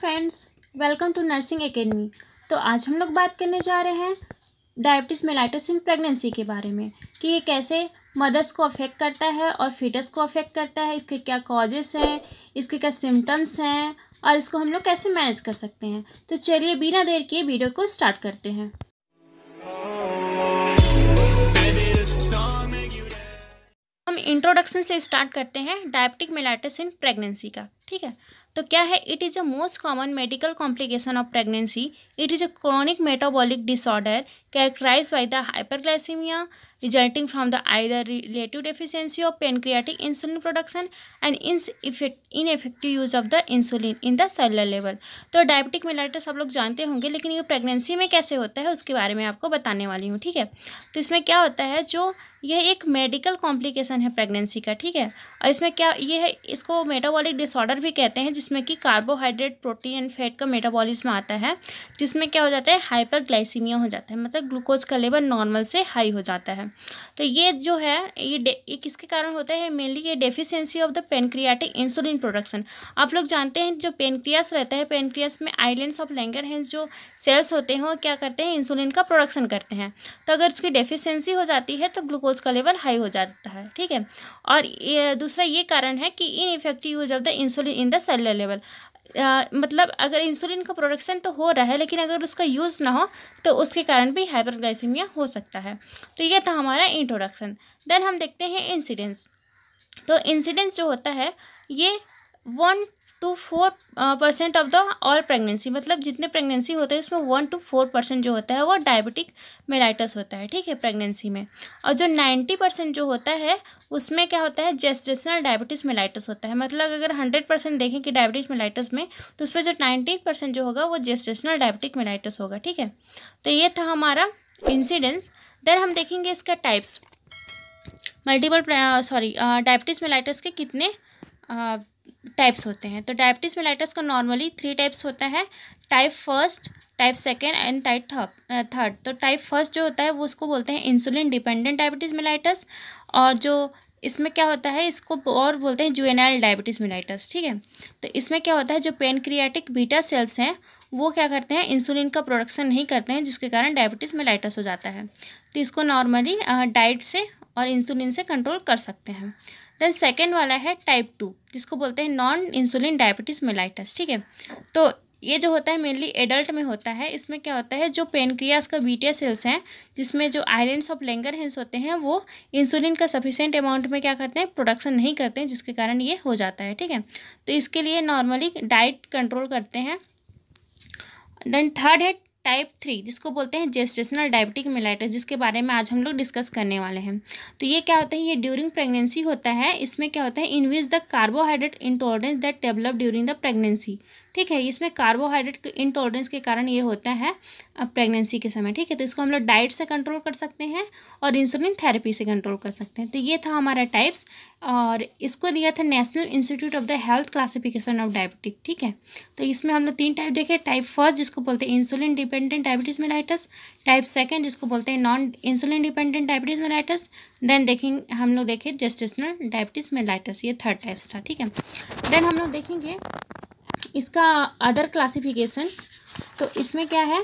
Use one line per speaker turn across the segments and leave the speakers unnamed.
friends welcome to nursing academy तो आज हम लोग बात करने जा रहे हैं डायबिटीज़ मेलाइटिस इन प्रेगनेंसी के बारे में कि ये कैसे मदर्स को अफेक्ट करता है और फीटस को अफेक्ट करता है इसके क्या कॉजेस हैं इसके क्या सिम्टम्स हैं और इसको हम लोग कैसे मैनेज कर सकते हैं तो चलिए बिना देर के वीडियो को स्टार्ट करते हैं हम इंट्रोडक्शन से स्टार्ट करते हैं डायबिटिक मेलाइटिस इन प्रेगनेंसी का ठीक है तो क्या है it is a most common medical complication of pregnancy it is a chronic metabolic disorder characterise by the hyperglycaemia resulting from the either relative deficiency of pancreatic insulin production and in effective use of the insulin in the cellular level तो diabetic mellitus तो सब लोग जानते होंगे लेकिन ये pregnancy में कैसे होता है उसके बारे में आपको बताने वाली हूँ ठीक है तो इसमें क्या होता है जो यह एक मेडिकल कॉम्प्लिकेशन है प्रेगनेंसी का ठीक है और इसमें क्या ये है इसको मेटाबॉलिक डिसऑर्डर फाइबर भी कहते हैं जिसमें कि कार्बोहाइड्रेट प्रोटीन एंड फैट का मेटाबॉलिज्म आता है जिसमें क्या हो जाता है हाइपर ग्लाइसीमिया हो जाता है मतलब ग्लूकोज का लेवल नॉर्मल से हाई हो जाता है तो ये जो है ये ये किसके कारण होता है मेनली ये deficiency of the pancreatic insulin production आप लोग जानते हैं जो पेनक्रियास रहता है पेनक्रियास में आइलैंड ऑफ लैंगर लैंगरहेंस जो सेल्स होते हैं वो क्या करते हैं इंसुलिन का प्रोडक्शन करते हैं तो अगर उसकी डेफिशेंसी हो जाती है तो ग्लूकोज का लेवल हाई हो जाता है ठीक है और दूसरा ये कारण है कि in effective use of the insulin insulin in the cellular level मतलब अगर इंसुलिन का प्रोडक्शन तो हो रहा है लेकिन अगर उसका यूज़ ना हो तो उसके कारण भी हाइपरग्लाइसीमिया हो सकता है तो ये था हमारा इंट्रोडक्शन देन हम देखते हैं इंसिडेंस तो इंसिडेंस जो होता है ये one two four percent of the all pregnancy मतलब जितने प्रेगनेंसी होते हैं उसमें वन टू फोर परसेंट जो होता है वो डायबिटिक मेलाइटस होता है ठीक है प्रेगनेंसी में और जो नाइन्टी परसेंट जो होता है उसमें क्या होता है जेस्टेशनल डायबिटीज मेलाइटस होता है मतलब अगर हंड्रेड परसेंट देखें कि डायबिटीज मेलाइटस में तो उसमें जो नाइन्टी परसेंट जो होगा वो जेस्टेशनल डायबिटिक मेलाइटस होगा ठीक है तो ये था हमारा इंसिडेंस देन हम देखेंगे इसका types multiple sorry diabetes mellitus के कितने uh, टाइप्स होते हैं तो डायबिटीज़ मिलाइटस का नॉर्मली थ्री टाइप्स होता है type first type second and type third तो टाइप फर्स्ट जो होता है वो उसको बोलते हैं इंसुलिन डिपेंडेंट डायबिटीज़ मिलाइटस और जो इसमें क्या होता है इसको और बोलते हैं जुएनाइल डायबिटीज़ मिलाइटस ठीक है तो इसमें क्या होता है जो पेनक्रियाटिक बीटा सेल्स हैं वो क्या करते हैं इंसुलिन का प्रोडक्शन नहीं करते हैं जिसके कारण डायबिटीज़ मिलाइटस हो जाता है तो इसको नॉर्मली डाइट से और इंसुलिन से कंट्रोल कर सकते हैं देन सेकेंड वाला है टाइप टू जिसको बोलते हैं नॉन इंसुलिन डायबिटीज़ मेलाइटस ठीक है तो ये जो होता है मेनली एडल्ट में होता है इसमें क्या होता है जो पेनक्रियास का बीटिया सेल्स हैं जिसमें जो आयरन्स ऑफ लेंगर हेंस होते हैं वो इंसुलिन का सफिशेंट अमाउंट में क्या करते हैं प्रोडक्शन नहीं करते हैं जिसके कारण ये हो जाता है ठीक है तो इसके लिए नॉर्मली डाइट कंट्रोल करते हैं देन थर्ड है टाइप थ्री जिसको बोलते हैं जेस्टेशनल डायबिटिक मिलाइटिस जिसके बारे में आज हम लोग डिस्कस करने वाले हैं तो ये क्या होता है ये ड्यूरिंग प्रेगनेंसी होता है इसमें क्या होता है which the carbohydrate intolerance that develop during the pregnancy ठीक है इसमें कार्बोहाइड्रेट इंटॉलरेंस के कारण ये होता है प्रेगनेंसी के समय ठीक है तो इसको हम लोग डाइट से कंट्रोल कर सकते हैं और इंसुलिन थेरेपी से कंट्रोल कर सकते हैं तो ये था हमारा टाइप्स और इसको दिया था National Institute of the Health classification of diabetic ठीक है तो इसमें हम लोग तीन टाइप देखे टाइप फर्स्ट जिसको बोलते हैं insulin dependent diabetes mellitus type second जिसको बोलते हैं non insulin dependent diabetes mellitus then देखेंगे हम लोग देखें जेस्टेशनल डायबिटीज़ मेलाइटस ये थर्ड टाइप्स था ठीक है देन हम लोग देखेंगे इसका अदर क्लासिफिकेशन तो इसमें क्या है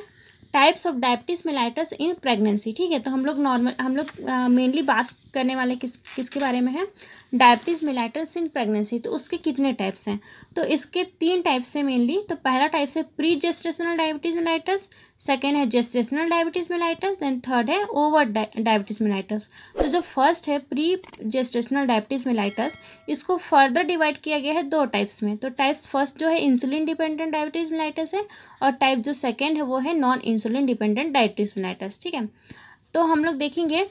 types of diabetes mellitus in pregnancy ठीक है तो हम लोग नॉर्मल हम लोग मेनली बात करने वाले किस किसके बारे में है डायबिटीज़ मिलाइटस इन प्रेगनेंसी तो उसके कितने टाइप्स हैं तो इसके तीन टाइप्स हैं मेनली तो पहला टाइप्स है pre gestational diabetes mellitus second है gestational diabetes mellitus then third है ओवर डायबिटीज़ मिलाइटस तो जो फर्स्ट है प्री जेस्टेशनल डायबिटीज़ मिलाइटस इसको फर्दर डिवाइड किया गया है दो टाइप्स में तो टाइप्स फर्स्ट जो है इंसुलिन डिपेंडेंट डायबिटीज़ मिलाइटस है और टाइप जो सेकेंड है वो है non insulin dependent diabetes mellitus ठीक है तो हम लोग देखेंगे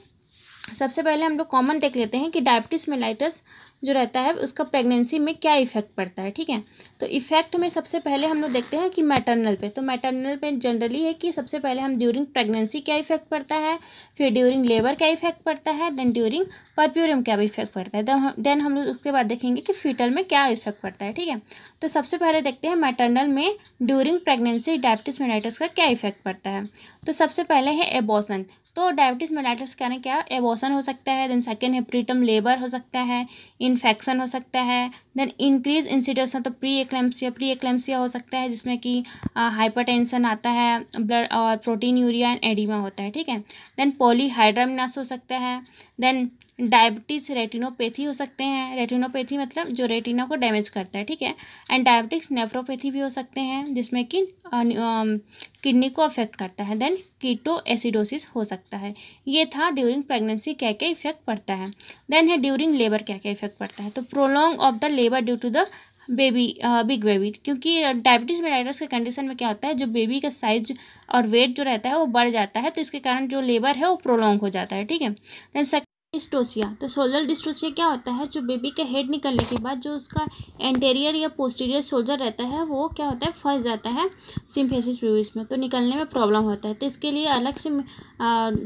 सबसे पहले हम लोग कॉमन देख लेते हैं कि डायबिटीज़ मेलाइटस जो रहता है उसका प्रेगनेंसी में क्या इफेक्ट पड़ता है ठीक है तो इफेक्ट में सबसे पहले हम लोग देखते हैं कि मैटरनल पे तो मैटरनल पे जनरली है कि सबसे पहले हम ड्यूरिंग प्रेगनेंसी क्या इफेक्ट पड़ता है फिर ड्यूरिंग लेबर क्या इफेक्ट पड़ता है देन ड्यूरिंग परप्यूरियम क्या इफेक्ट पड़ता है देन हम लोग उसके बाद देखेंगे कि फीटल में क्या इफेक्ट पड़ता है ठीक है तो सबसे पहले देखते हैं मैटरनल में ड्यूरिंग प्रेगनेंसी डायबिटीज़ मेलाइटस का क्या इफेक्ट पड़ता है तो सबसे पहले है एबोसन तो डायबिटीज़ मेलाइटस कहना क्या एबोसन डिस्टॉर्सन हो सकता है देन सेकेंड है प्रीटम लेबर हो सकता है इन्फेक्शन हो सकता है देन इंक्रीज इंसिडेंस तो प्री एक्लेम्सिया प्री एक्लेम्सिया हो सकता है जिसमें कि हाइपरटेंशन आता है ब्लड और प्रोटीन यूरिया एंड एडिमा होता है ठीक है देन पोलीहाइड्रामिनास हो सकता है देन डायबिटीज रेटिनोपैथी हो सकते हैं रेटिनोपैथी मतलब जो रेटिना को डैमेज करता है ठीक है एंड डायबिटिक्स नेफ्रोपैथी भी हो सकते हैं जिसमें कि किडनी को अफेक्ट करता है देन कीटो एसिडोसिस हो सकता है ये था ड्यूरिंग प्रेगनेंसी क्या क्या इफेक्ट पड़ता है देन है ड्यूरिंग लेबर क्या क्या इफेक्ट पड़ता है तो prolong of the labour due to the baby big baby क्योंकि डायबिटीज मेलाइटस के कंडीशन में क्या होता है जो बेबी का साइज और वेट जो रहता है वो बढ़ जाता है तो इसके कारण जो लेबर है वो प्रोलोंग हो जाता है ठीक है देन डिस्टोसिया तो शोल्डर डिस्टोसिया क्या होता है जो बेबी के हेड निकलने के बाद जो उसका एंटेरियर या पोस्टीरियर शोल्डर रहता है वो क्या होता है फंस जाता है सिम्फेसिस प्यूबिस में तो निकलने में प्रॉब्लम होता है तो इसके लिए अलग से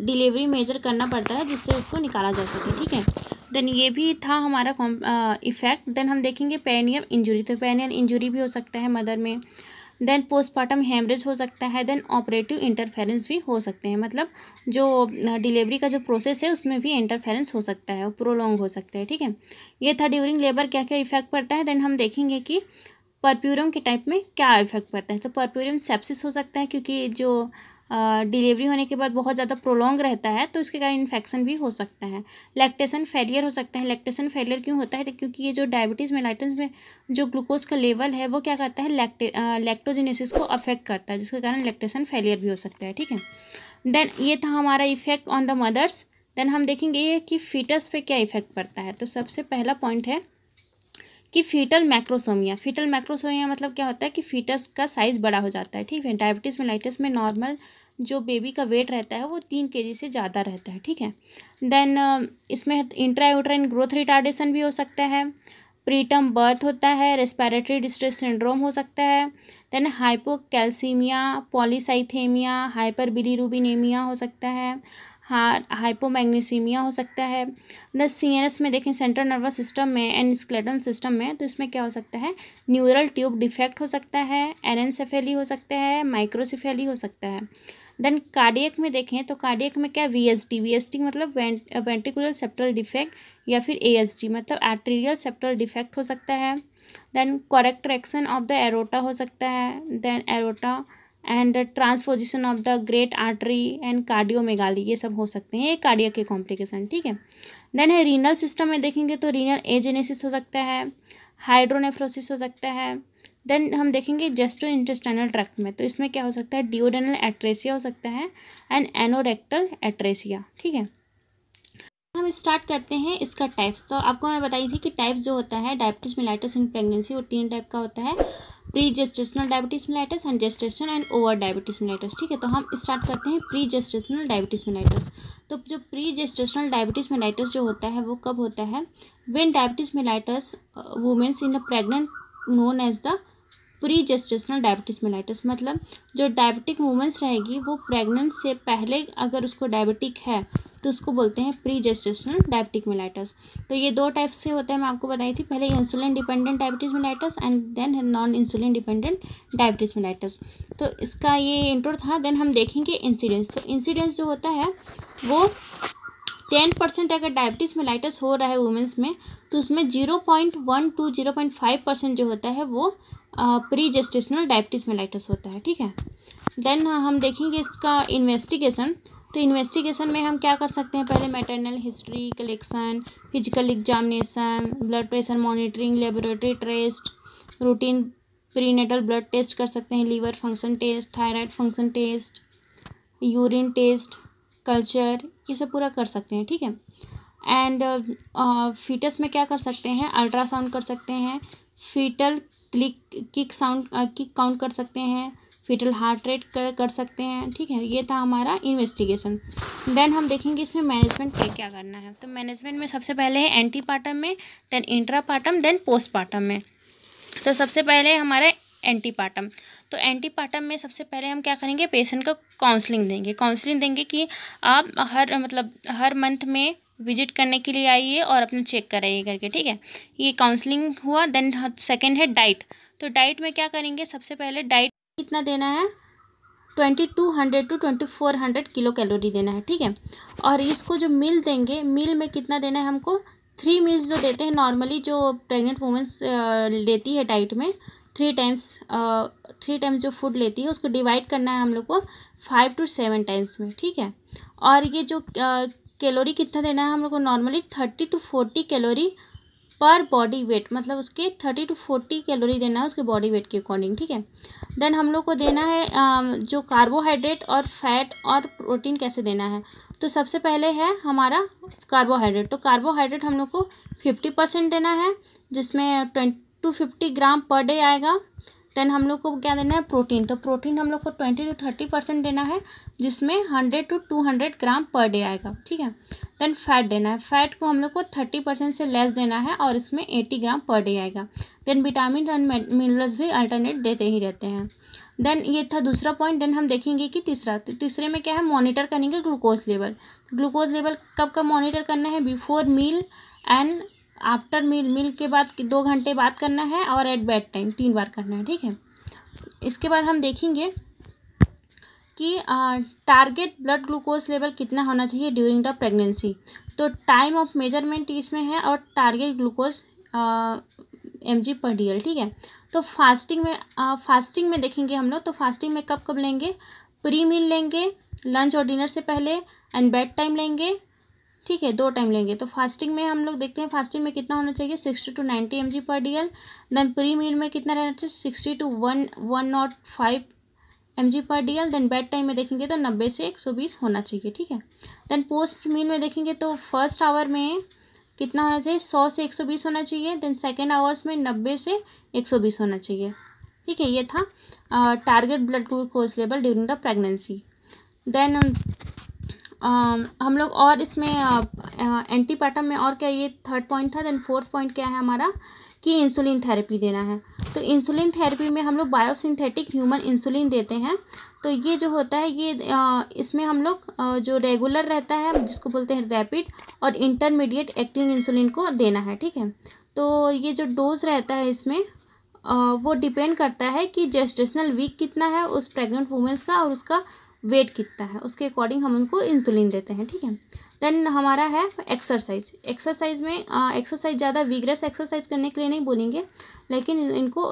डिलीवरी मेजर करना पड़ता है जिससे उसको निकाला जा सके ठीक है देन ये भी था हमारा इफ़ेक्ट देन हम देखेंगे पेनियम इंजरी तो पेनियम इंजरी भी हो सकता है मदर में देन पोस्टमार्टम हेमरेज हो सकता है देन ऑपरेटिव इंटरफेरेंस भी हो सकते हैं मतलब जो डिलीवरी का जो प्रोसेस है उसमें भी इंटरफेरेंस हो सकता है प्रोलोंग हो सकता है ठीक है ये था ड्यूरिंग लेबर क्या क्या इफेक्ट पड़ता है देन हम देखेंगे कि परप्यूरम के टाइप में क्या इफेक्ट पड़ता है तो परप्यूरम सेप्सिस हो सकता है क्योंकि जो डिलीवरी होने के बाद बहुत ज़्यादा प्रोलॉन्ग रहता है तो इसके कारण इन्फेक्शन भी हो सकता है लैक्टेशन फेलियर हो सकता है लैक्टेशन फेलियर क्यों होता है क्योंकि ये जो डायबिटीज़ मेलाइटन्स में जो ग्लूकोज का लेवल है वो क्या करता है लैक्टे लैक्टोजेनेसिस को अफेक्ट करता है जिसके कारण लैक्टेशन फेलियर भी हो सकता है ठीक है देन ये था हमारा effect on the mothers then हम देखेंगे ये कि फीटस पे क्या इफेक्ट पड़ता है तो सबसे पहला पॉइंट है कि फीटल मैक्रोसोमिया फीटल मैक्रोसोमिया मतलब क्या होता है कि फीटस का साइज़ बड़ा हो जाता है ठीक है डायबिटीज़ मेलाइटिस में नॉर्मल जो बेबी का वेट रहता है वो तीन के से ज़्यादा रहता है ठीक है देन uh, इसमें इंट्राउट्राइन ग्रोथ रिटार्डेशन भी हो सकता है प्रीटम बर्थ होता है रेस्पिरेटरी डिस्ट्रेस सिंड्रोम हो सकता है then hypocalcaemia polycythaemia hyper bilirubinaemia हो सकता है हा हाइपोमैग्नीसीमिया हो सकता है द सी एन एस में देखें सेंट्रल नर्वस सिस्टम में एंड स्क्लेटन सिस्टम में तो इसमें क्या हो सकता है न्यूरल ट्यूब डिफेक्ट हो सकता है एरेंसेफेली हो सकता है माइक्रोसिफेली हो सकता है देन कार्डियक में देखें तो कार्डियक में क्या V S T V S T मतलब वेंटिकुलर सेप्टल डिफेक्ट या फिर ए एस टी मतलब आर्टेरियल सेप्टल डिफेक्ट हो सकता है then coarctation of the aorta हो सकता है then aorta and transposition of the great artery and cardiomegaly ये सब हो सकते हैं ये कार्डिया के कॉम्प्लिकेशन ठीक है देन है रीनल सिस्टम में देखेंगे तो रीनल एजेनेसिस हो सकता है हाइड्रोनेफ्रोसिस हो सकता है देन हम देखेंगे जेस्टो इंटेस्टाइनल ट्रैक्ट में तो इसमें क्या हो सकता है डिओडेनल एट्रेसिया हो सकता है एंड एनोरेक्टल एट्रेसिया ठीक है हम स्टार्ट करते हैं इसका टाइप्स तो आपको मैं बताई थी कि टाइप्स जो होता है डायबिटीज़ मिलाइटस इन प्रेगनेंसी वो तीन टाइप का होता है pre gestational diabetes mellitus and gestation and over diabetes mellitus ठीक है तो हम स्टार्ट करते हैं प्री जेस्टेशनल डायबिटीज मिलाइटस तो जो प्री जेस्टेशनल डायबिटीज मिलाइटस जो होता है वो कब होता है when diabetes mellitus womens in the pregnant known as the pre gestational diabetes mellitus मतलब जो डायबिटिक वुमेंस रहेगी वो प्रेग्नेंट से पहले अगर उसको डायबिटिक है तो उसको बोलते हैं प्री जेस्टेशनल डायबिटिक मेलाइटस तो ये दो टाइप से होते हैं मैं आपको बताई थी पहले insulin dependent diabetes mellitus and then non insulin dependent diabetes mellitus तो इसका ये इंट्रो था देन हम देखेंगे इंसिडेंस तो इंसिडेंस जो होता है वो टेन परसेंट अगर डायबिटीज़ मेलाइटस हो रहा है वुमेंस में तो उसमें zero point one to zero point five percent जो होता है वो प्री जस्टिशनल डायबिटीज़ मेलाइटस होता है ठीक है देन हम देखेंगे इसका इन्वेस्टिगेशन तो इन्वेस्टिगेशन में हम क्या कर सकते हैं पहले maternal history collection physical examination blood pressure monitoring laboratory test routine prenatal blood test कर सकते हैं liver function test thyroid function test urine test culture ये सब पूरा कर सकते हैं ठीक है एंड फीटस में क्या कर सकते हैं अल्ट्रासाउंड कर सकते हैं fetal click kick sound kick count कर सकते हैं फिटल हार्ट रेट कर कर सकते हैं ठीक है ये था हमारा इन्वेस्टिगेशन देन हम देखेंगे इसमें मैनेजमेंट क्या क्या करना है तो मैनेजमेंट में सबसे पहले है पार्टम में then partum then post partum में तो सबसे पहले हमारा पार्टम तो पार्टम में सबसे पहले हम क्या करेंगे पेशेंट को काउंसलिंग देंगे काउंसलिंग देंगे कि आप हर मतलब हर मंथ में विजिट करने के लिए आइए और अपना चेक कराइए करके ठीक है ये काउंसलिंग हुआ देन सेकेंड है डाइट तो डाइट में क्या करेंगे सबसे पहले डाइट कितना देना है twenty two hundred to twenty four hundred kilo calorie देना है ठीक है और इसको जो मील देंगे मील में कितना देना है हमको थ्री मील्स जो देते हैं नॉर्मली जो प्रेग्नेंट वूमेंस लेती है डाइट में थ्री टाइम्स थ्री टाइम्स जो फूड लेती है उसको डिवाइड करना है हम लोग को फाइव टू सेवन टाइम्स में ठीक है और ये जो uh, कैलोरी कितना देना है हम लोग को normally thirty to forty calorie पर बॉडी वेट मतलब उसके थर्टी टू फोर्टी कैलोरी देना है उसके बॉडी वेट के अकॉर्डिंग ठीक है देन हम लोग को देना है जो कार्बोहाइड्रेट और फैट और प्रोटीन कैसे देना है तो सबसे पहले है हमारा कार्बोहाइड्रेट तो कार्बोहाइड्रेट हम लोग को फिफ्टी परसेंट देना है जिसमें ट्वेंट to fifty gram per day आएगा देन हम लोग को क्या देना है प्रोटीन तो प्रोटीन हम लोग को ट्वेंटी टू थर्टी परसेंट देना है जिसमें hundred to two hundred gram per day आएगा ठीक है देन फैट देना है फैट को हम लोग को थर्टी परसेंट से लेस देना है और इसमें एटी ग्राम पर डे आएगा देन विटामिन एंड मिनरल्स भी अल्टरनेट देते ही रहते हैं देन ये था दूसरा पॉइंट देन हम देखेंगे कि तीसरा तो तीसरे में क्या है मॉनिटर करेंगे ग्लूकोज लेवल ग्लूकोज लेवल कब का मॉनिटर करना है before meal and after meal meal के बाद दो घंटे बाद करना है और एट बेड टाइम तीन बार करना है ठीक है इसके बाद हम देखेंगे कि टारगेट ब्लड ग्लूकोज लेवल कितना होना चाहिए ड्यूरिंग द प्रेगनेंसी तो टाइम ऑफ मेजरमेंट इसमें है और target glucose M G per D L ठीक है तो फास्टिंग में आ, फास्टिंग में देखेंगे हम लोग तो फास्टिंग में कब कब लेंगे प्री मील लेंगे लंच और डिनर से पहले एंड बेड टाइम लेंगे ठीक है दो टाइम लेंगे तो फास्टिंग में हम लोग देखते हैं फास्टिंग में कितना होना चाहिए sixty to ninety M G per D L then pre meal में कितना रहना चाहिए sixty to one one naught five M G per D L then bed time में देखेंगे तो नब्बे से एक सौ बीस होना चाहिए ठीक है देन पोस्ट मील में देखेंगे तो फर्स्ट आवर में कितना होना चाहिए सौ से एक सौ बीस होना चाहिए देन सेकेंड आवर्स में नब्बे से एक सौ बीस होना चाहिए ठीक है ये था target blood glucose level during the pregnancy then हम लोग और इसमें एंटी में और क्या ये थर्ड पॉइंट था देन फोर्थ पॉइंट क्या है हमारा कि इंसुलिन थेरेपी देना है तो इंसुलिन थेरेपी में हम लोग बायोसिंथेटिक ह्यूमन इंसुलिन देते हैं तो ये जो होता है ये इसमें हम लोग जो रेगुलर रहता है जिसको बोलते हैं रैपिड और इंटरमीडिएट एक्टिंग इंसुलिन को देना है ठीक है तो ये जो डोज रहता है इसमें वो डिपेंड करता है कि जेस्टेशनल वीक कितना है उस प्रेग्नेंट वुमेंस का और उसका वेट कितना है उसके अकॉर्डिंग हम उनको इंसुलिन देते हैं ठीक है देन हमारा है एक्सरसाइज एक्सरसाइज में एक्सरसाइज ज़्यादा वीग्रेस एक्सरसाइज करने के लिए नहीं बोलेंगे लेकिन इनको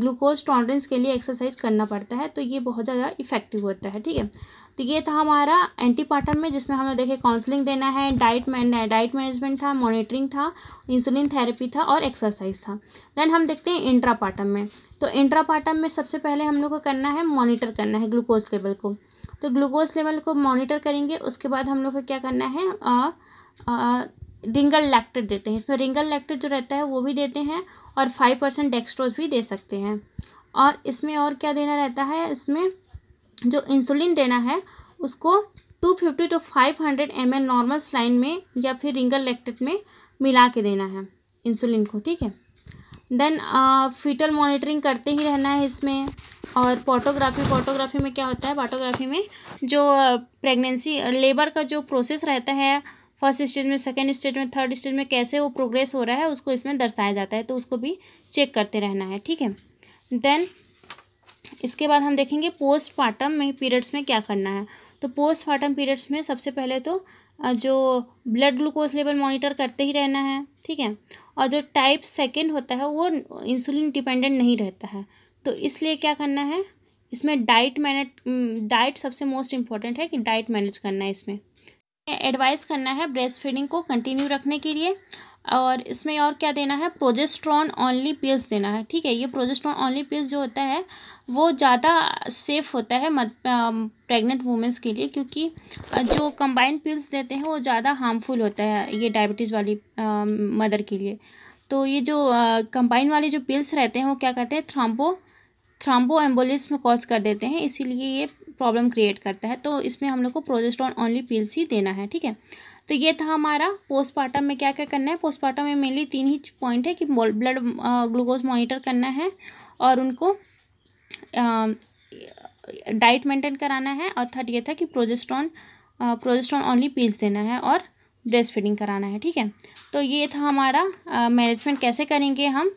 ग्लूकोज टॉन्ड्रेंस के लिए एक्सरसाइज करना पड़ता है तो ये बहुत ज़्यादा इफेक्टिव होता है ठीक है तो ये था हमारा एंटीपार्टम में जिसमें हमने देखे काउंसलिंग देना है डाइट मैन डाइट मैनेजमेंट था मॉनिटरिंग था इंसुलिन थेरेपी था और एक्सरसाइज था देन हम देखते हैं इंट्रापार्टम में तो इंट्रापार्टम में सबसे पहले हम लोग को करना है मॉनिटर करना है ग्लूकोज लेवल को तो ग्लूकोज लेवल को मॉनिटर करेंगे उसके बाद हम लोग को क्या करना है आ, आ, रिंगल लैक्टेड देते हैं इसमें रिंगल लैक्टेड जो रहता है वो भी देते हैं और फाइव परसेंट डेक्स्ट्रोज भी दे सकते हैं और इसमें और क्या देना रहता है इसमें जो इंसुलिन देना है उसको 250 to five hundred M L normal saline में या फिर रिंगल लैक्टेट में मिला के देना है इंसुलिन को ठीक है देन फीटल मॉनिटरिंग करते ही रहना है इसमें और पोटोग्राफी पोटोग्राफी में क्या होता है पोटोग्राफी में जो प्रेगनेंसी लेबर का जो प्रोसेस रहता है फर्स्ट स्टेज में सेकेंड स्टेज में थर्ड स्टेज में कैसे वो प्रोग्रेस हो रहा है उसको इसमें दर्शाया जाता है तो उसको भी चेक करते रहना है ठीक है देन इसके बाद हम देखेंगे पोस्टमार्टम में पीरियड्स में क्या करना है तो पोस्टमार्टम पीरियड्स में सबसे पहले तो जो ब्लड ग्लूकोज लेवल मॉनिटर करते ही रहना है ठीक है और जो टाइप सेकेंड होता है वो इंसुलिन डिपेंडेंट नहीं रहता है तो इसलिए क्या करना है इसमें डाइट मैनेज डाइट सबसे मोस्ट इम्पॉर्टेंट है कि डाइट मैनेज करना है इसमें एडवाइस करना है ब्रेस्ट फीडिंग को कंटिन्यू रखने के लिए और इसमें और क्या देना है प्रोजेस्ट्रॉन ओनली पिल्स देना है ठीक है ये प्रोजेस्ट्रॉन ओनली पिल्स जो होता है वो ज़्यादा सेफ होता है प्रेगनेंट वूमेंस के लिए क्योंकि जो कंबाइंड पिल्स देते हैं वो ज़्यादा हार्मफुल होता है ये डायबिटीज़ वाली आ, मदर के लिए तो ये जो कंबाइन वाले जो पिल्स रहते हैं वो क्या करते हैं थ्राम्बो थ्राम्बो में कॉज कर देते हैं इसीलिए ये प्रॉब्लम क्रिएट करता है तो इसमें हम लोग को प्रोजेस्ट्रॉन ओनली पिल्स ही देना है ठीक है तो ये था हमारा पोस्टमार्टम में क्या क्या करना है पोस्टमार्टम में मेनली तीन ही पॉइंट है कि ब्लड ग्लूकोज मॉनिटर करना है और उनको डाइट मेंटेन कराना है और थर्ड ये था कि प्रोजेस्ट्रॉन प्रोजेस्ट्रॉन ओनली पीस देना है और ब्रेस्ट फीडिंग कराना है ठीक है तो ये था हमारा मैनेजमेंट कैसे करेंगे हम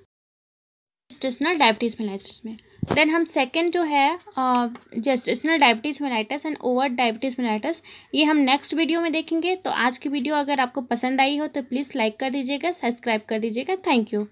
जेस्टेशनल डायबिटीज mellitus में देन हम सेकेंड जो है gestational diabetes mellitus and over diabetes mellitus ये हम नेक्स्ट वीडियो में देखेंगे तो आज की वीडियो अगर आपको पसंद आई हो तो प्लीज़ लाइक कर दीजिएगा सब्सक्राइब कर दीजिएगा थैंक यू